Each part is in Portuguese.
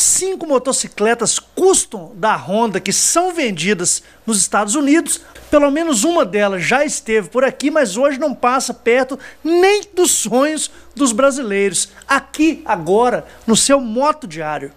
cinco motocicletas custom da Honda que são vendidas nos Estados Unidos. Pelo menos uma delas já esteve por aqui, mas hoje não passa perto nem dos sonhos dos brasileiros. Aqui, agora, no seu Moto Diário.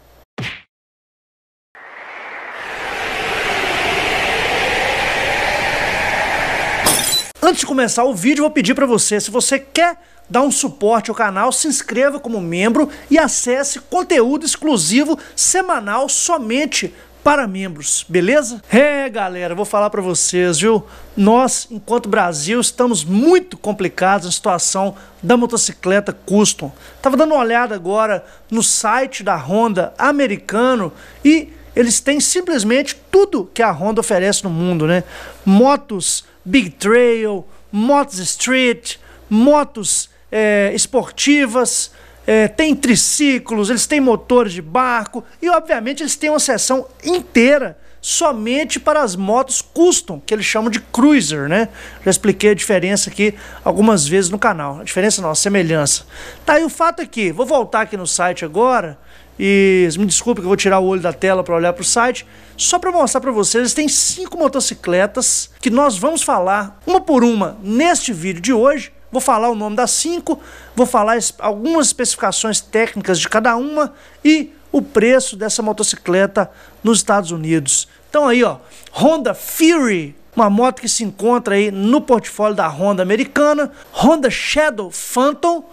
Antes de começar o vídeo, vou pedir para você, se você quer dar um suporte ao canal, se inscreva como membro e acesse conteúdo exclusivo semanal somente para membros, beleza? É, galera, vou falar para vocês, viu? Nós, enquanto Brasil, estamos muito complicados na situação da motocicleta custom. Tava dando uma olhada agora no site da Honda americano e eles têm simplesmente tudo que a Honda oferece no mundo, né? Motos Big Trail, motos street, motos é, esportivas, é, tem triciclos, eles têm motores de barco e, obviamente, eles têm uma seção inteira somente para as motos custom, que eles chamam de cruiser, né? Já expliquei a diferença aqui algumas vezes no canal. A diferença não, a semelhança. Tá, e o fato é que, vou voltar aqui no site agora, e me desculpe que eu vou tirar o olho da tela para olhar para o site, só para mostrar para vocês, tem cinco motocicletas que nós vamos falar uma por uma neste vídeo de hoje. Vou falar o nome das cinco, vou falar algumas especificações técnicas de cada uma e o preço dessa motocicleta nos Estados Unidos. Então aí, ó, Honda Fury, uma moto que se encontra aí no portfólio da Honda americana, Honda Shadow Phantom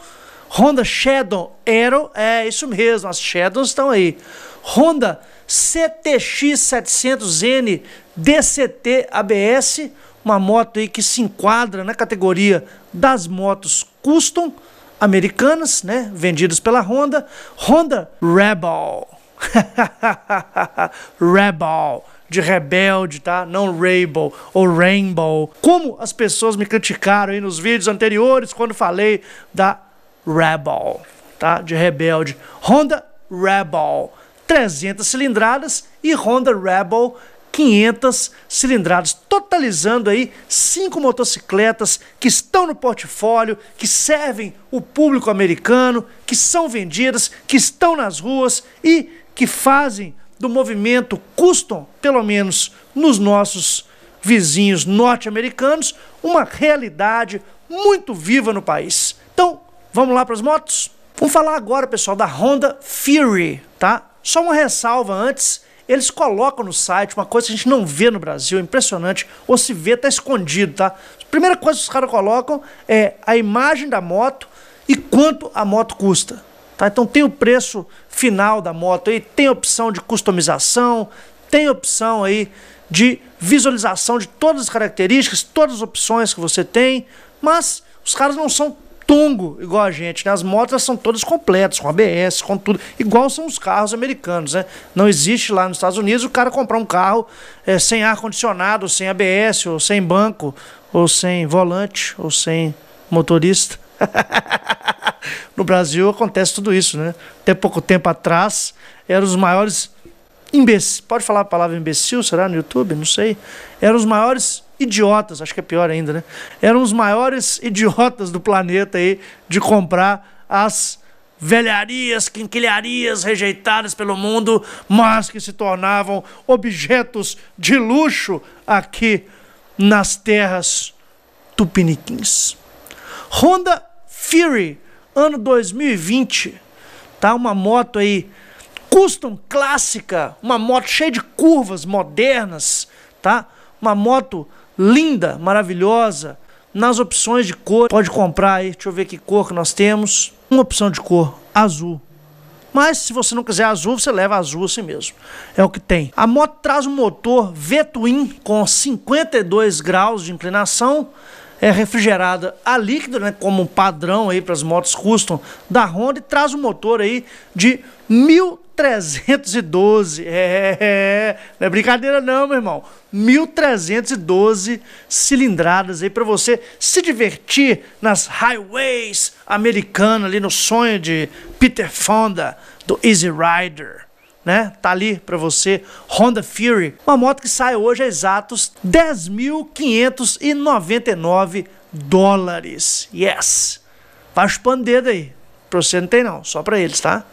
Honda Shadow Aero, é isso mesmo, as Shadows estão aí. Honda CTX700N DCT ABS, uma moto aí que se enquadra na categoria das motos custom americanas, né, vendidas pela Honda, Honda Rebel. Rebel de rebelde, tá? Não Rainbow ou Rainbow. Como as pessoas me criticaram aí nos vídeos anteriores quando falei da Rebel, tá? De rebelde. Honda Rebel, 300 cilindradas e Honda Rebel 500 cilindradas, totalizando aí cinco motocicletas que estão no portfólio, que servem o público americano, que são vendidas, que estão nas ruas e que fazem do movimento custom, pelo menos nos nossos vizinhos norte-americanos, uma realidade muito viva no país. Vamos lá para as motos? Vamos falar agora, pessoal, da Honda Fury, tá? Só uma ressalva antes, eles colocam no site uma coisa que a gente não vê no Brasil, é impressionante, ou se vê, tá escondido, tá? Primeira coisa que os caras colocam é a imagem da moto e quanto a moto custa. Tá? Então tem o preço final da moto aí, tem opção de customização, tem opção aí de visualização de todas as características, todas as opções que você tem, mas os caras não são tungo igual a gente, né? As motos são todas completas, com ABS, com tudo, igual são os carros americanos, né? Não existe lá nos Estados Unidos o cara comprar um carro é, sem ar-condicionado, sem ABS, ou sem banco, ou sem volante, ou sem motorista. no Brasil acontece tudo isso, né? Até pouco tempo atrás, eram os maiores imbecil, pode falar a palavra imbecil, será no YouTube? Não sei. Eram os maiores idiotas, acho que é pior ainda, né? Eram os maiores idiotas do planeta aí de comprar as velharias, quinquilharias rejeitadas pelo mundo, mas que se tornavam objetos de luxo aqui nas terras tupiniquins. Honda Fury, ano 2020, tá uma moto aí custom clássica, uma moto cheia de curvas modernas, tá? Uma moto linda, maravilhosa. Nas opções de cor, pode comprar aí, deixa eu ver que cor que nós temos. Uma opção de cor azul. Mas se você não quiser azul, você leva azul assim mesmo. É o que tem. A moto traz um motor V-twin com 52 graus de inclinação, é refrigerada a líquido, né, como um padrão aí para as motos custom da Honda e traz um motor aí de 1000 1312. É, é, é, não é brincadeira não, meu irmão. 1312 cilindradas aí para você se divertir nas highways americanas ali no sonho de Peter Fonda do Easy Rider. Né? Tá ali para você, Honda Fury, uma moto que sai hoje a exatos 10.599 dólares. Yes. Vai chupando dedo aí. Pra você não tem não, só para eles, tá?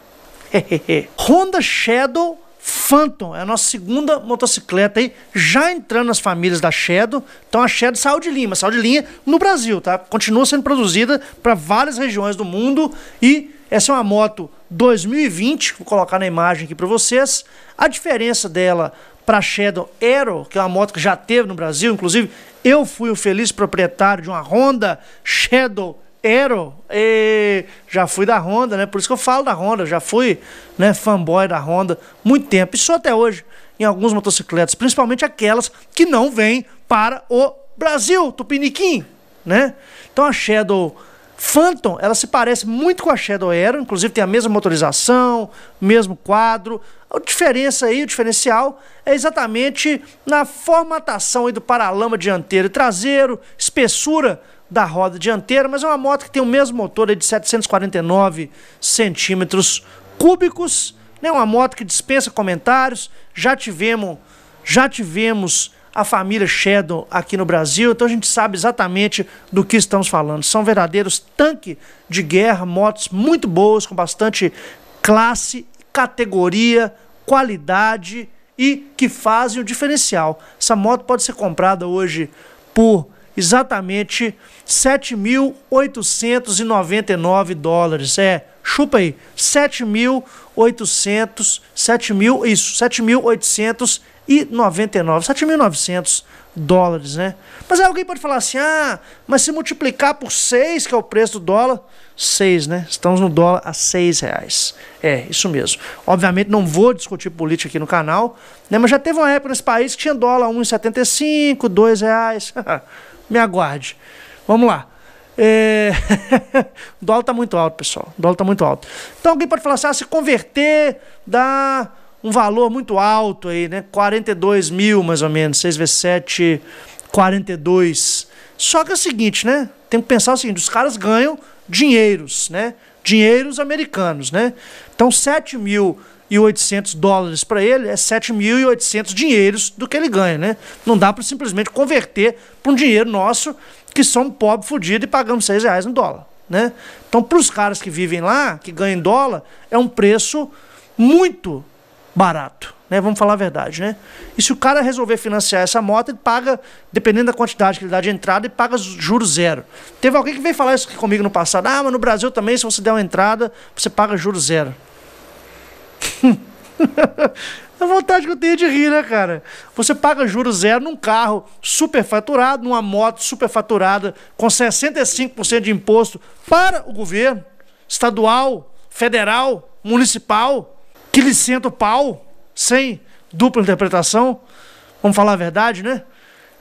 Honda Shadow Phantom é a nossa segunda motocicleta aí, já entrando nas famílias da Shadow. Então a Shadow saiu de linha, saiu de linha no Brasil, tá? Continua sendo produzida para várias regiões do mundo e essa é uma moto 2020, vou colocar na imagem aqui para vocês. A diferença dela para a Shadow Aero, que é uma moto que já teve no Brasil, inclusive eu fui o feliz proprietário de uma Honda Shadow Aero, e já fui da Honda, né? Por isso que eu falo da Honda, já fui né, fanboy da Honda muito tempo. E sou até hoje em algumas motocicletas, principalmente aquelas que não vêm para o Brasil, Tupiniquim, né? Então a Shadow Phantom, ela se parece muito com a Shadow Aero, inclusive tem a mesma motorização, mesmo quadro. A diferença aí, o diferencial, é exatamente na formatação aí do paralama dianteiro e traseiro, espessura da roda dianteira, mas é uma moto que tem o mesmo motor é de 749 centímetros cúbicos, né? Uma moto que dispensa comentários. Já tivemos, já tivemos a família Shadow aqui no Brasil, então a gente sabe exatamente do que estamos falando. São verdadeiros tanque de guerra, motos muito boas, com bastante classe, categoria, qualidade e que fazem o diferencial. Essa moto pode ser comprada hoje por exatamente 7.899 dólares. É, chupa aí, 7.800, 7.000, isso, 7.899, 7.900 dólares, né? Mas aí alguém pode falar assim, ah, mas se multiplicar por 6, que é o preço do dólar, 6, né? Estamos no dólar a 6 reais. É, isso mesmo. Obviamente não vou discutir política aqui no canal, né? Mas já teve uma época nesse país que tinha dólar 1,75, 2 reais. me aguarde. Vamos lá. É... o dólar está muito alto, pessoal. O dólar está muito alto. Então alguém pode falar assim, ah, se converter dá um valor muito alto aí, né? 42 mil, mais ou menos. 6 vezes 7, 42. Só que é o seguinte, né? Tem que pensar o seguinte, os caras ganham dinheiros, né? Dinheiros americanos, né? Então 7 mil 7.800 dólares para ele é 7.800 dinheiros do que ele ganha, né? Não dá para simplesmente converter para um dinheiro nosso que somos pobre, fodidos e pagamos 6 reais no dólar, né? Então, para os caras que vivem lá, que ganham dólar, é um preço muito barato, né? Vamos falar a verdade, né? E se o cara resolver financiar essa moto, ele paga, dependendo da quantidade que ele dá de entrada, ele paga juros zero. Teve alguém que veio falar isso comigo no passado. Ah, mas no Brasil também, se você der uma entrada, você paga juros zero. a vontade que eu tenho é de rir, né, cara? Você paga juros zero num carro superfaturado, numa moto superfaturada, com 65% de imposto para o governo estadual, federal, municipal, que licenta o pau, sem dupla interpretação. Vamos falar a verdade, né?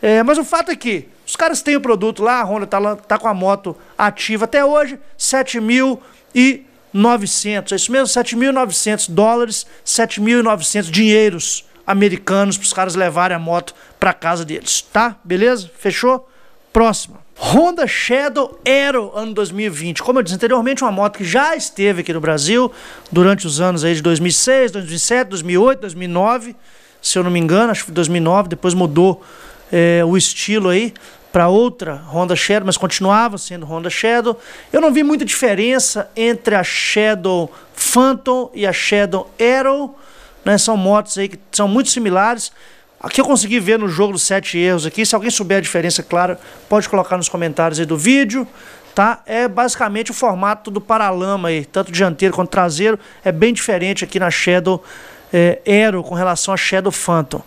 É, mas o fato é que os caras têm o produto lá, a Honda tá, lá, tá com a moto ativa até hoje, 7 mil e 7.900, é isso mesmo? 7.900 dólares, 7.900 dinheiros americanos para os caras levarem a moto para casa deles, tá? Beleza? Fechou? Próxima. Honda Shadow Aero ano 2020. Como eu disse anteriormente, uma moto que já esteve aqui no Brasil durante os anos aí de 2006, 2007, 2008, 2009, se eu não me engano, acho que 2009, depois mudou é, o estilo aí para outra Honda Shadow, mas continuava sendo Honda Shadow. Eu não vi muita diferença entre a Shadow Phantom e a Shadow Arrow. Né? São motos aí que são muito similares. Aqui eu consegui ver no jogo os sete erros aqui. Se alguém souber a diferença, claro, pode colocar nos comentários aí do vídeo. Tá? É basicamente o formato do paralama aí, tanto dianteiro quanto traseiro, é bem diferente aqui na Shadow é, eh, Aero com relação à Shadow Phantom.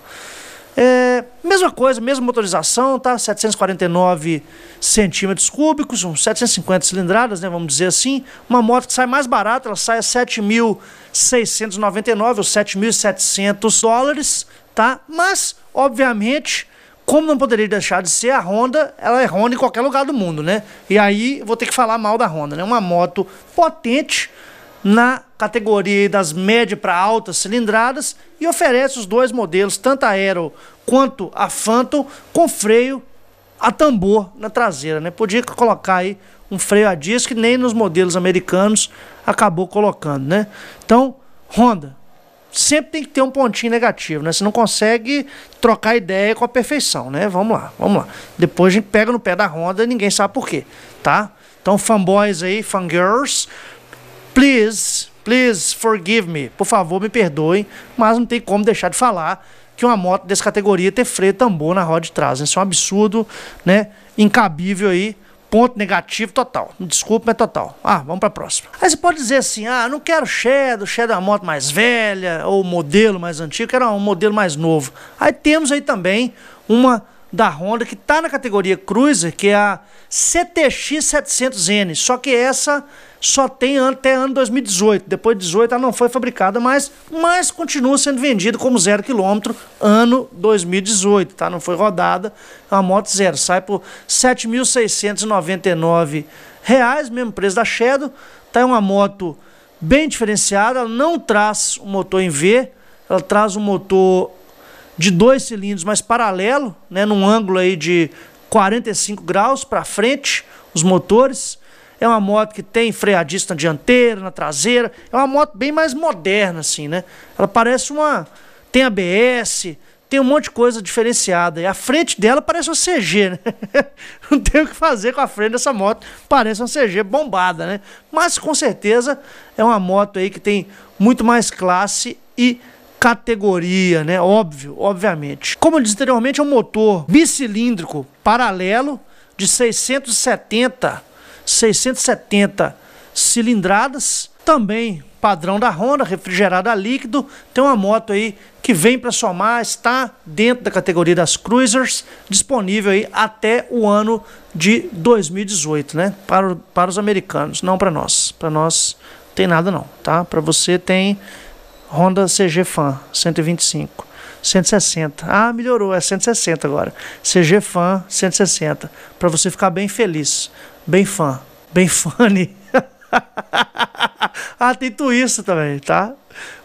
É, Mesma coisa, mesma motorização, tá? 749 centímetros cúbicos, uns 750 cilindradas, né? Vamos dizer assim. Uma moto que sai mais barata, ela sai a 7.699 ou 7.700 dólares, tá? Mas, obviamente, como não poderia deixar de ser, a Honda, ela é Honda em qualquer lugar do mundo, né? E aí vou ter que falar mal da Honda, né? Uma moto potente na categoria das médias para altas cilindradas e oferece os dois modelos, tanto a Aero quanto a Phantom com freio a tambor na traseira, né? Podia colocar aí um freio a disco, que nem nos modelos americanos acabou colocando, né? Então, Honda, sempre tem que ter um pontinho negativo, né? Você não consegue trocar ideia com a perfeição, né? Vamos lá, vamos lá. Depois a gente pega no pé da Honda e ninguém sabe por quê, tá? Então, fanboys aí, fangirls, please, please forgive me. Por favor, me perdoem, mas não tem como deixar de falar que uma moto dessa categoria ter freio tambor na roda de trás. Né? Isso é um absurdo, né? Incabível aí. Ponto negativo total. Desculpa, mas total. Ah, vamos para a próxima. Aí você pode dizer assim: ah, não quero Shadow, Shadow é uma moto mais velha, ou modelo mais antigo, quero um modelo mais novo. Aí temos aí também uma da Honda que está na categoria Cruiser, que é a CTX 700N, só que essa só tem até ano 2018. Depois de 2018, ela não foi fabricada mais, mas continua sendo vendida como zero quilômetro ano 2018, tá? Não foi rodada, é uma moto zero. Sai por R$ 7.699, mesmo preço da Shadow. Tá é uma moto bem diferenciada, ela não traz o um motor em V, ela traz um motor de dois cilindros, mas paralelo, né, num ângulo aí de 45 graus para frente, os motores é uma moto que tem freadista na dianteira, na traseira. É uma moto bem mais moderna, assim, né? Ela parece uma. Tem ABS, tem um monte de coisa diferenciada. E a frente dela parece uma CG, né? Não tem o que fazer com a frente dessa moto. Parece uma CG bombada, né? Mas com certeza é uma moto aí que tem muito mais classe e categoria, né? Óbvio, obviamente. Como eu disse anteriormente, é um motor bicilíndrico paralelo de 670 670 cilindradas, também padrão da Honda, refrigerada a líquido. Tem uma moto aí que vem para somar, está dentro da categoria das Cruisers, disponível aí até o ano de 2018, né? Para, para os americanos, não para nós. Para nós tem nada não, tá? Para você tem Honda CG Fan 125. 160. Ah, melhorou, é 160 agora. CG Fan 160. Para você ficar bem feliz. Bem fã. Bem funny. ah, tem Twister também, tá?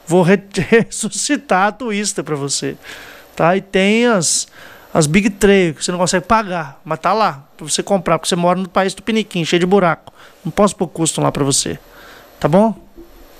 Vou re ressuscitar a Twister para você. Tá? E tem as, as Big Trail que você não consegue pagar, mas tá lá para você comprar, porque você mora no país do piniquim, cheio de buraco. Não posso pôr custo lá para você. Tá bom?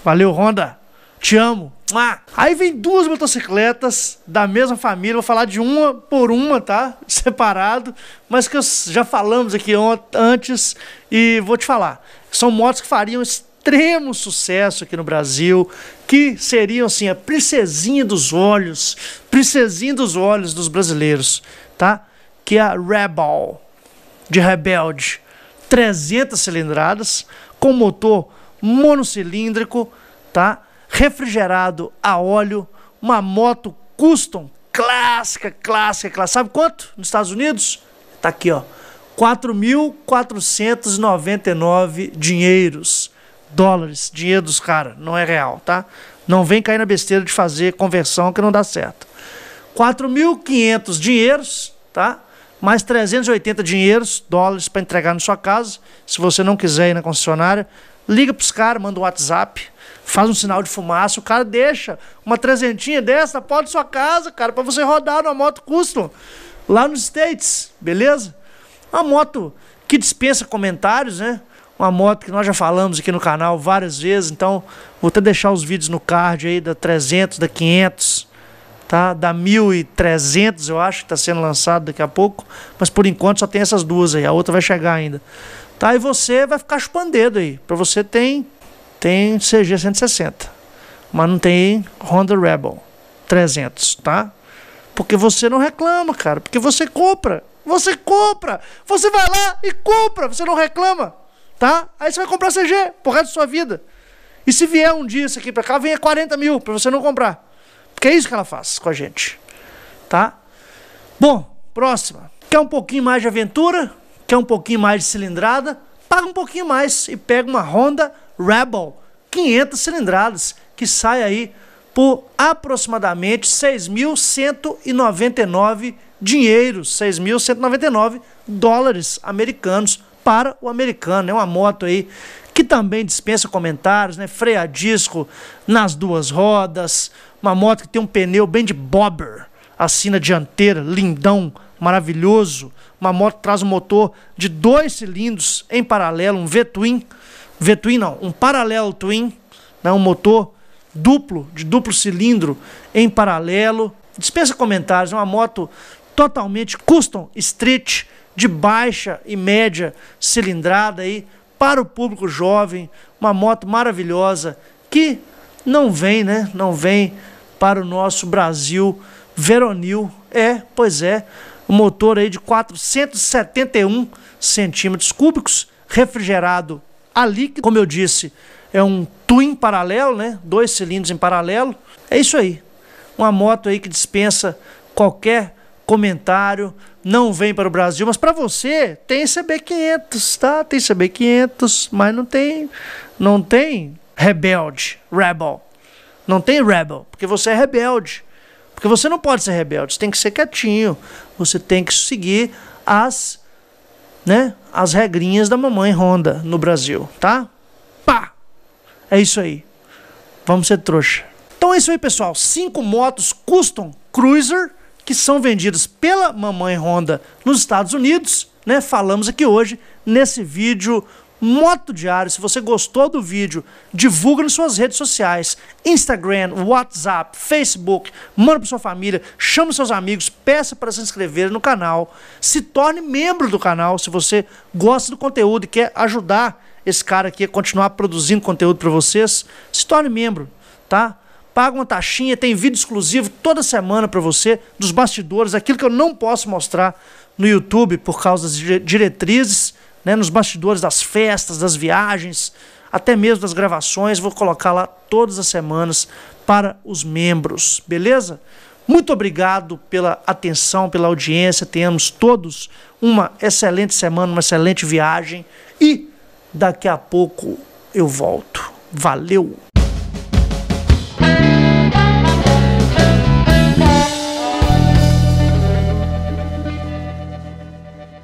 Valeu, Honda. Te amo. Ah. Aí vem duas motocicletas da mesma família, vou falar de uma por uma, tá? Separado, mas que já falamos aqui antes e vou te falar. São motos que fariam extremo sucesso aqui no Brasil, que seriam assim a princesinha dos olhos, princesinha dos olhos dos brasileiros, tá? Que é a Rebel, de Rebelde, 300 cilindradas com motor monocilíndrico, tá? refrigerado a óleo, uma moto custom clássica, clássica, clássica. Sabe quanto nos Estados Unidos? Tá aqui, ó. 4.499 dinheiros, dólares, dinheiro dos caras, não é real, tá? Não vem cair na besteira de fazer conversão que não dá certo. 4.500 dinheiros, tá? Mais 380 dinheiros, dólares para entregar na sua casa. Se você não quiser ir na concessionária, liga para os caras, manda um WhatsApp, faz um sinal de fumaça, o cara deixa uma trezentinha dessa na porta sua casa, cara, para você rodar numa moto custom lá nos States, beleza? Uma moto que dispensa comentários, né? Uma moto que nós já falamos aqui no canal várias vezes, então vou até deixar os vídeos no card aí da 300, da 500, tá? Da 1300, eu acho que está sendo lançado daqui a pouco, mas por enquanto só tem essas duas aí, a outra vai chegar ainda. Tá? E você vai ficar chupando dedo aí. Para você tem tem CG 160, mas não tem Honda Rebel 300, tá? Porque você não reclama, cara, porque você compra. Você compra! Você vai lá e compra, você não reclama, tá? Aí você vai comprar CG pro resto da sua vida. E se vier um dia isso aqui pra cá, venha 40 mil pra você não comprar. Porque é isso que ela faz com a gente, tá? Bom, próxima. Quer um pouquinho mais de aventura? Quer um pouquinho mais de cilindrada? Paga um pouquinho mais e pega uma Honda Rebel 500 cilindradas, que sai aí por aproximadamente 6.199 dinheiros, 6.199 dólares americanos para o americano. É uma moto aí que também dispensa comentários, né? Freio a disco nas duas rodas, uma moto que tem um pneu bem de bobber, assim na dianteira, lindão, maravilhoso. Uma moto que traz um motor de dois cilindros em paralelo, um V-twin V-twin não, um paralelo twin, né, um motor duplo, de duplo cilindro em paralelo. Dispensa comentários, é uma moto totalmente custom street de baixa e média cilindrada aí para o público jovem, uma moto maravilhosa que não vem, né? Não vem para o nosso Brasil veronil. É, pois é, um motor aí de 471 centímetros cúbicos, refrigerado Ali, como eu disse, é um twin paralelo, né? Dois cilindros em paralelo. É isso aí. Uma moto aí que dispensa qualquer comentário, não vem para o Brasil, mas para você tem CB500, tá? Tem CB500, mas não tem não tem rebelde, rebel. Não tem rebel, porque você é rebelde. Porque você não pode ser rebelde, você tem que ser quietinho. Você tem que seguir as né, as regrinhas da mamãe Honda no Brasil, tá? Pá! É isso aí. Vamos ser trouxa. Então é isso aí, pessoal. Cinco motos custom cruiser que são vendidas pela mamãe Honda nos Estados Unidos, né? Falamos aqui hoje nesse vídeo Moto Diário. Se você gostou do vídeo, divulga nas suas redes sociais: Instagram, WhatsApp, Facebook. Manda para sua família, chama seus amigos, peça para se inscrever no canal. Se torne membro do canal se você gosta do conteúdo e quer ajudar esse cara aqui a continuar produzindo conteúdo para vocês. Se torne membro, tá? Paga uma taxinha, tem vídeo exclusivo toda semana para você dos bastidores, aquilo que eu não posso mostrar no YouTube por causa das diretrizes né, nos bastidores das festas, das viagens, até mesmo das gravações. Vou colocar lá todas as semanas para os membros, beleza? Muito obrigado pela atenção, pela audiência. Tenhamos todos uma excelente semana, uma excelente viagem e daqui a pouco eu volto. Valeu!